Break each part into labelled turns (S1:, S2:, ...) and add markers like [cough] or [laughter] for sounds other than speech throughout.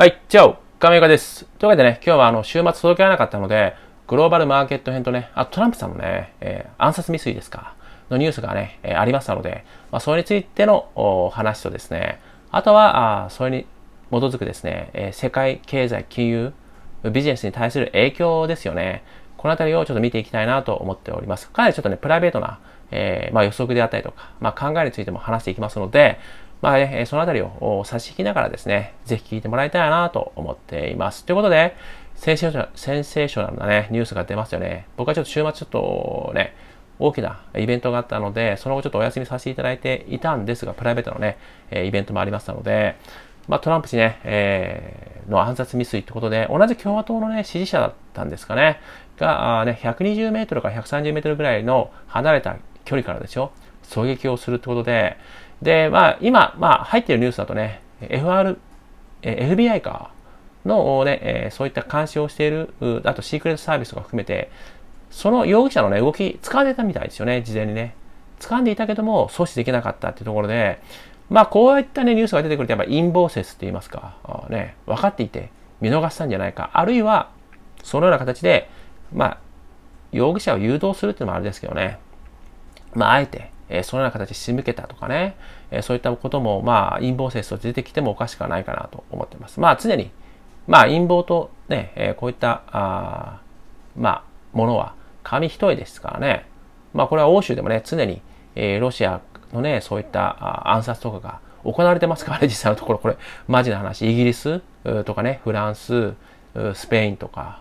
S1: はい、チャオ亀岡です。というわけでね、今日はあの、週末届けられなかったので、グローバルマーケット編とね、あとトランプさんのね、えー、暗殺未遂ですか、のニュースがね、えー、ありましたので、まあ、それについてのお話とですね、あとは、あそれに基づくですね、えー、世界経済、金融、ビジネスに対する影響ですよね。このあたりをちょっと見ていきたいなと思っております。かなりちょっとね、プライベートな、えまあ、予測であったりとか、まあ、考えについても話していきますので、まあね、そのあたりを差し引きながらですね、ぜひ聞いてもらいたいなと思っています。ということで、センセーショナセンセーショナルなね、ニュースが出ますよね。僕はちょっと週末ちょっとね、大きなイベントがあったので、その後ちょっとお休みさせていただいていたんですが、プライベートのね、イベントもありましたので、まあ、トランプ氏ね、えー、の暗殺未遂ってことで、同じ共和党のね、支持者だったんですかね、が、ね、120メートルから130メートルぐらいの離れた距離からですよ、狙撃をするってことで、で、まあ、今、まあ、入っているニュースだとね、FR、FBI か、のね、えそういった監視をしている、あとシークレットサービスとか含めて、その容疑者のね、動き、掴んでたみたいですよね、事前にね。掴んでいたけども、阻止できなかったっていうところで、まあ、こういったね、ニュースが出てくると、やっぱ陰謀説って言いますか、ね、分かっていて、見逃したんじゃないか、あるいは、そのような形で、まあ、容疑者を誘導するっていうのもあれですけどね、まあ、あえて、えー、そのような形で仕向けたとかね、えー、そういったことも、まあ、陰謀説と出てきてもおかしくはないかなと思ってます。まあ、常に、まあ、陰謀とね、えー、こういった、あまあ、ものは紙一重ですからね、まあ、これは欧州でもね、常に、えー、ロシアのね、そういった暗殺とかが行われてますからね、[laughs] 実際のところ、これ、マジな話、イギリスとかね、フランス、スペインとか、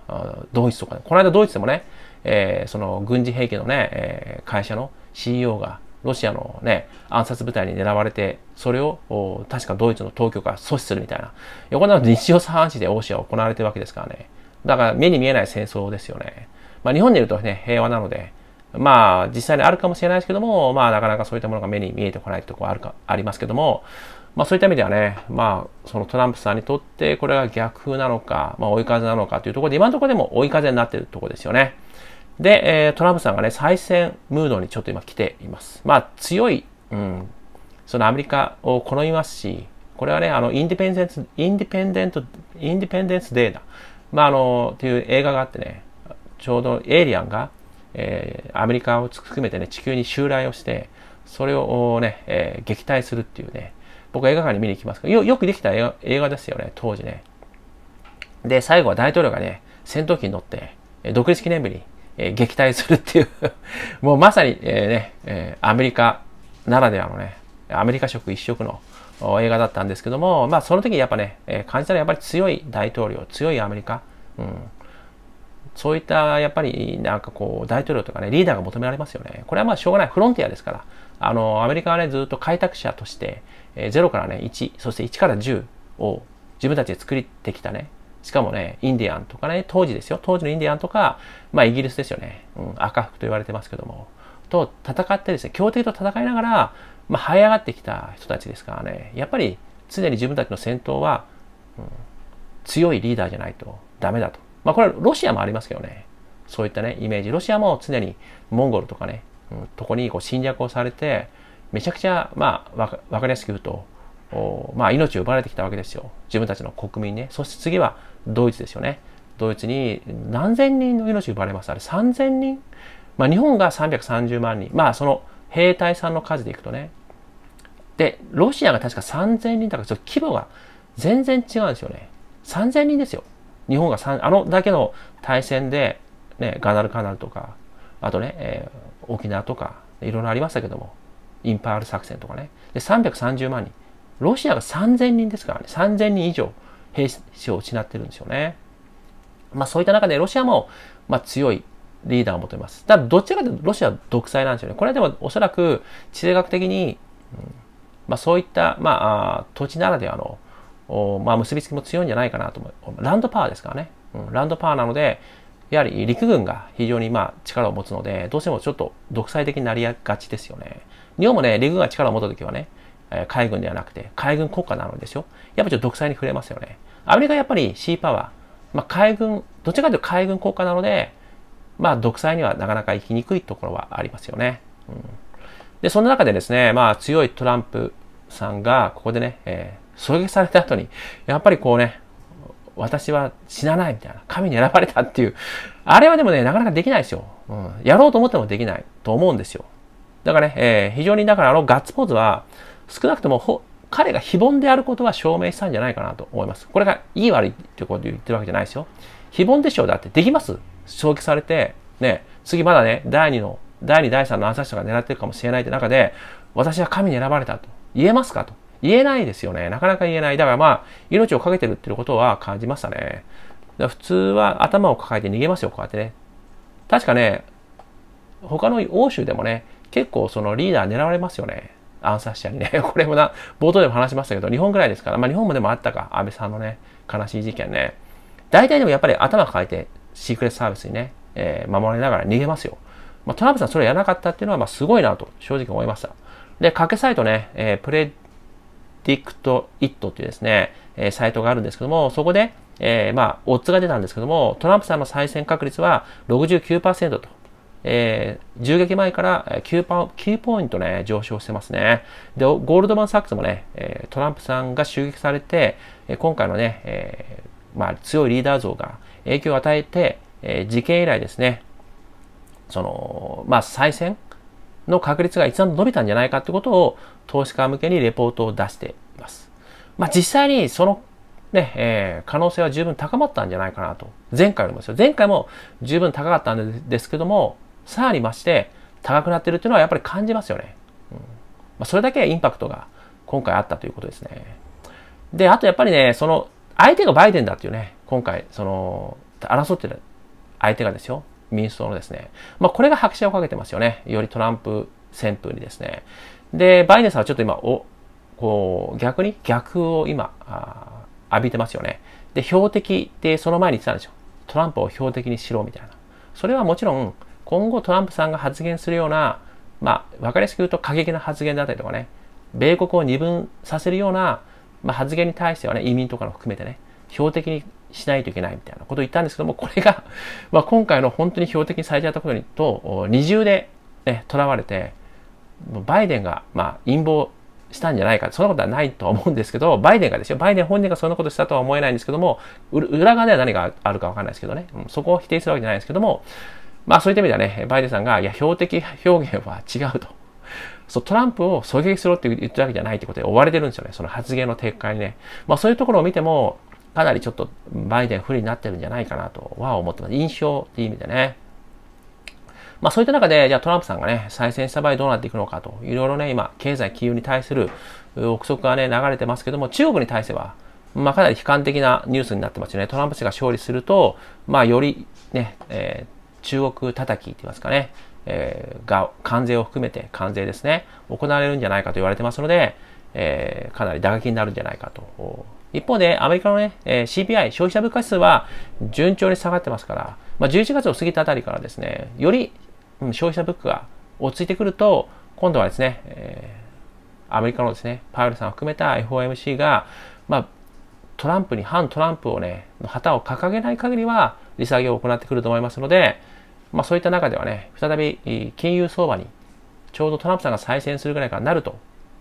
S1: ドイツとか、ね、この間ドイツでもね、えー、その軍事兵器のね、えー、会社の CEO がロシアのね、暗殺部隊に狙われて、それを確かドイツの当局が阻止するみたいな。横なの日常茶飯事で欧州は行われてるわけですからね。だから目に見えない戦争ですよね。まあ日本にいるとね、平和なので、まあ実際にあるかもしれないですけども、まあなかなかそういったものが目に見えてこないところあるか、ありますけども、まあそういった意味ではね、まあそのトランプさんにとってこれが逆風なのか、まあ追い風なのかというところで、今のところでも追い風になっているところですよね。で、えトランプさんがね、再選ムードにちょっと今来ています。まあ、強い、うん、そのアメリカを好みますし、これはね、あの、インディペンデンス、インディペンデント、インディペンデンスデーだ。まあ、あの、っていう映画があってね、ちょうどエイリアンが、えー、アメリカを含めてね、地球に襲来をして、それをね、えー、撃退するっていうね、僕映画館に見に行きますけど、よよくできた映画映画ですよね、当時ね。で、最後は大統領がね、戦闘機に乗って、独立記念日にえ撃退するっていう [laughs] もうまさに、えー、ね、えー、アメリカならではのね、アメリカ色一色の映画だったんですけども、まあその時やっぱね、えー、感じたのはやっぱり強い大統領、強いアメリカ、うん、そういったやっぱりなんかこう大統領とかね、リーダーが求められますよね。これはまあしょうがない、フロンティアですから、あの、アメリカはね、ずっと開拓者として、えー、0からね、1、そして1から10を自分たちで作ってきたね、しかもね、インディアンとかね、当時ですよ。当時のインディアンとか、まあイギリスですよね。うん、赤服と言われてますけども。と戦ってですね、強敵と戦いながら、まあ、這い上がってきた人たちですからね、やっぱり常に自分たちの戦闘は、うん、強いリーダーじゃないとダメだと。まあ、これロシアもありますけどね、そういったね、イメージ。ロシアも常にモンゴルとかね、うん、とこにこう侵略をされて、めちゃくちゃ、まあ、わかりやすく言うと、おまあ、命を奪われてきたわけですよ。自分たちの国民ね。そして次はドイツですよね。ドイツに何千人の命奪われますあれ3000人まあ日本が330万人。まあその兵隊さんの数でいくとね。で、ロシアが確か3000人だからちょっと規模が全然違うんですよね。3000人ですよ。日本が3、あのだけの対戦で、ね、ガナルカナルとか、あとね、えー、沖縄とか、いろいろありましたけども、インパール作戦とかね。で、330万人。ロシアが3000人ですからね、3000人以上。兵士を失ってるんですよね。まあそういった中でロシアも、まあ、強いリーダーを求めます。ただどちらかというとロシアは独裁なんですよね。これはでもおそらく地政学的に、うん、まあそういった、まあ、あ土地ならではのお、まあ、結びつきも強いんじゃないかなと思う。ランドパワーですからね。うん、ランドパワーなので、やはり陸軍が非常にまあ力を持つので、どうしてもちょっと独裁的になりがちですよね。日本もね、陸軍が力を持った時はね、海軍ではなくて海軍国家なのですよ。やっぱちょっと独裁に触れますよね。アメリカやっぱりシーパワー、まあ、海軍、どちらかというと海軍国家なので、まあ、独裁にはなかなか行きにくいところはありますよね。うん、で、そんな中でですね、まあ、強いトランプさんが、ここでね、えー、狙撃された後に、やっぱりこうね、私は死なないみたいな、神に選ばれたっていう、あれはでもね、なかなかできないですよ。うん、やろうと思ってもできないと思うんですよ。だからね、えー、非常にだからあのガッツポーズは、少なくとも彼が非凡であることは証明したんじゃないかなと思います。これがいい悪いってこと言ってるわけじゃないですよ。非凡でしょうだってできます消去されて、ね、次まだね、第2の、第2、第3の暗殺者が狙ってるかもしれないって中で、私は神に選ばれたと言えますかと。言えないですよね。なかなか言えない。だからまあ、命を懸けてるっていうことは感じましたね。普通は頭を抱えて逃げますよ、こうやってね。確かね、他の欧州でもね、結構そのリーダー狙われますよね。暗殺者にね、[laughs] これもな、冒頭でも話しましたけど、日本ぐらいですから、まあ日本もでもあったか、安倍さんのね、悲しい事件ね。大体でもやっぱり頭抱えて、シークレットサービスにね、えー、守られながら逃げますよ。まあ、トランプさんそれやらなかったっていうのは、まあすごいなと、正直思いました。で、かけサイトね、えー、プレディクト・イットっていうですね、えー、サイトがあるんですけども、そこで、えー、まあ、オッズが出たんですけども、トランプさんの再選確率は69%と。えー、銃撃前から9パ ,9 ポイントね、上昇してますね。で、ゴールドマン・サックスもね、トランプさんが襲撃されて、今回のね、えー、まあ、強いリーダー像が影響を与えて、えー、事件以来ですね、その、まあ、再選の確率が一段と伸びたんじゃないかってことを投資家向けにレポートを出しています。まあ、実際にそのね、えー、可能性は十分高まったんじゃないかなと。前回よりもですよ。前回も十分高かったんですけども、さらに増して高くなってるっていうのはやっぱり感じますよね。うんまあ、それだけインパクトが今回あったということですね。で、あとやっぱりね、その相手がバイデンだっていうね、今回、その、争ってる相手がですよ、民主党のですね、まあこれが拍車をかけてますよね。よりトランプ旋風にですね。で、バイデンさんはちょっと今、お、こう、逆に逆を今、あ浴びてますよね。で、標的ってその前に言ってたんですよ。トランプを標的にしろみたいな。それはもちろん今後トランプさんが発言するような、まあ、分かりやすく言うと過激な発言だったりとかね、米国を二分させるような、まあ、発言に対してはね、移民とかの含めてね、標的にしないといけないみたいなことを言ったんですけども、これが、[laughs] まあ、今回の本当に標的にされちゃったことにと、二重で、ね、囚われて、バイデンが、まあ、陰謀したんじゃないか、そんなことはないとは思うんですけど、バイデンがですよ、バイデン本人がそんなことしたとは思えないんですけども、裏側では何があるかわかんないですけどね、そこを否定するわけじゃないですけども、まあそういった意味ではね、バイデンさんが、いや、標的表現は違うと。そうトランプを狙撃するって言ったわけじゃないってことで追われてるんですよね、その発言の撤回にね。まあそういうところを見ても、かなりちょっとバイデン不利になってるんじゃないかなとは思ってます。印象っていう意味でね。まあそういった中で、じゃあトランプさんがね、再選した場合どうなっていくのかと、いろいろね、今、経済起用に対する憶測がね、流れてますけども、中国に対しては、まあかなり悲観的なニュースになってますよね。トランプ氏が勝利すると、まあよりね、えー中国叩きって言いますかね、えー、が、関税を含めて、関税ですね、行われるんじゃないかと言われてますので、えー、かなり打撃になるんじゃないかと。一方で、アメリカのね、えー、CPI、消費者物価指数は順調に下がってますから、まあ、11月を過ぎたあたりからですね、より、うん、消費者物価が落ち着いてくると、今度はですね、えー、アメリカのですね、パウエルさんを含めた FOMC が、まあ、トランプに、反トランプをね、の旗を掲げない限りは、利下げを行ってくると思いますので、まあ、そういった中ではね、再び金融相場にちょうどトランプさんが再選するぐらいからなると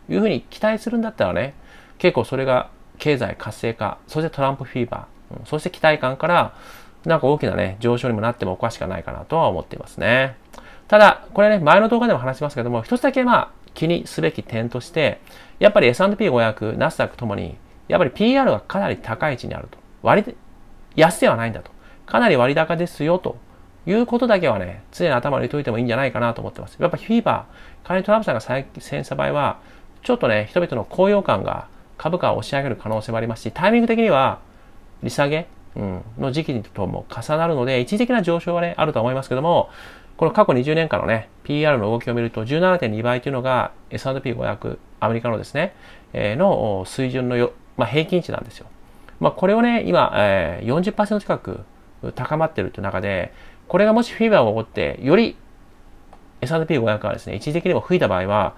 S1: いうふうに期待するんだったらね、結構それが経済活性化、そしてトランプフィーバー、そして期待感から、なんか大きなね、上昇にもなってもおかしくないかなとは思っていますね。ただ、これね、前の動画でも話しますけども、一つだけまあ、気にすべき点として、やっぱり S&P500、ナスダックともに、やっぱり PR がかなり高い位置にあると。割安ではないんだと。かなり割高ですよということだけはね、常に頭に入れておいてもいいんじゃないかなと思ってます。やっぱフィーバー、仮にトランプさんが再選した場合は、ちょっとね、人々の高揚感が株価を押し上げる可能性もありますし、タイミング的には、利下げ、うん、の時期とも重なるので、一時的な上昇はね、あると思いますけども、この過去20年間のね、PR の動きを見ると17.2倍というのが S&P500、アメリカのですね、えー、の水準のよ、まあ、平均値なんですよ。まあ、これをね、今、えー、40%近く高まってるという中で、これがもしフィーバーが起こって、より S&P500 がですね、一時的にも吹いた場合は、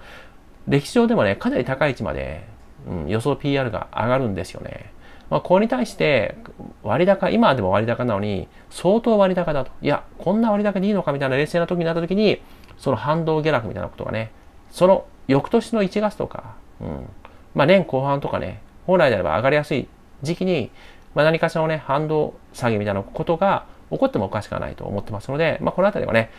S1: 歴史上でもね、かなり高い位置まで、うん、予想 PR が上がるんですよね。まあ、これに対して、割高、今でも割高なのに、相当割高だと。いや、こんな割高でいいのかみたいな冷静な時になった時に、その反動下落みたいなことがね、その翌年の1月とか、うん、まあ年後半とかね、本来であれば上がりやすい時期に、まあ、何かしらのね、反動下げみたいなことが起こってもおかしくはないと思ってますので、まあ、この辺りはね、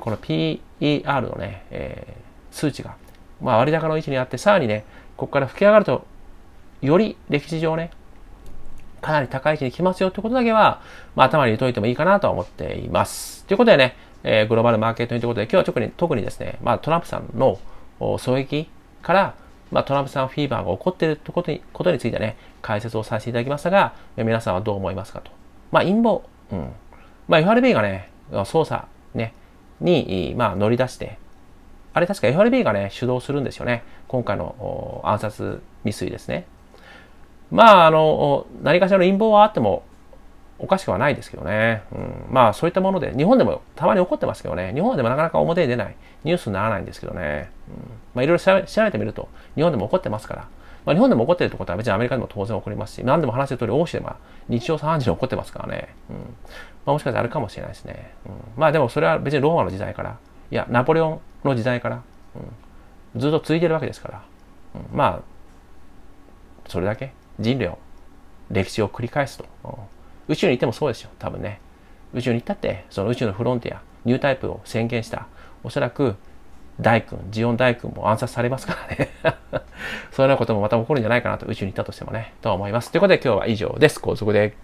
S1: この PER のね、えー、数値が、まあ、割高の位置にあって、さらにね、ここから吹き上がると、より歴史上ね、かなり高い位置に来ますよってことだけは、まあ、頭に入れといてもいいかなと思っています。ということでね、えー、グローバルマーケットにということで、今日は特に特にですね、まあ、トランプさんの損撃から、まあ、トランプさんフィーバーが起こっていることにことについてね、解説をさせていただきましたが、皆さんはどう思いますかと。まあ、陰謀。うんまあ、FRB がね、捜査、ね、に、まあ、乗り出して、あれ確か FRB がね、主導するんですよね。今回の暗殺未遂ですね。まあ、あの、何かしらの陰謀はあってもおかしくはないですけどね。うん、まあ、そういったもので、日本でもたまに起こってますけどね。日本でもなかなか表に出ない、ニュースにならないんですけどね。うん、まあ、いろいろ調べてみると、日本でも起こってますから。まあ、日本でも起こってるってことは別にアメリカでも当然起こりますし、何でも話してる通り、欧州でも日常茶飯時に起こってますからね。うん、まあ、もしかしたらあるかもしれないですね。うん、まあでもそれは別にローマの時代から、いや、ナポレオンの時代から、うん、ずっと続いてるわけですから、うん、まあ、それだけ人類を、歴史を繰り返すと、宇宙に行ってもそうですよ、多分ね。宇宙に行ったって、その宇宙のフロンティア、ニュータイプを宣言した、おそらく大君、ジオン大君も暗殺されますからね [laughs] そういうようなこともまた起こるんじゃないかなと、宇宙に行ったとしてもね、とは思います。ということで今日は以上です。高速で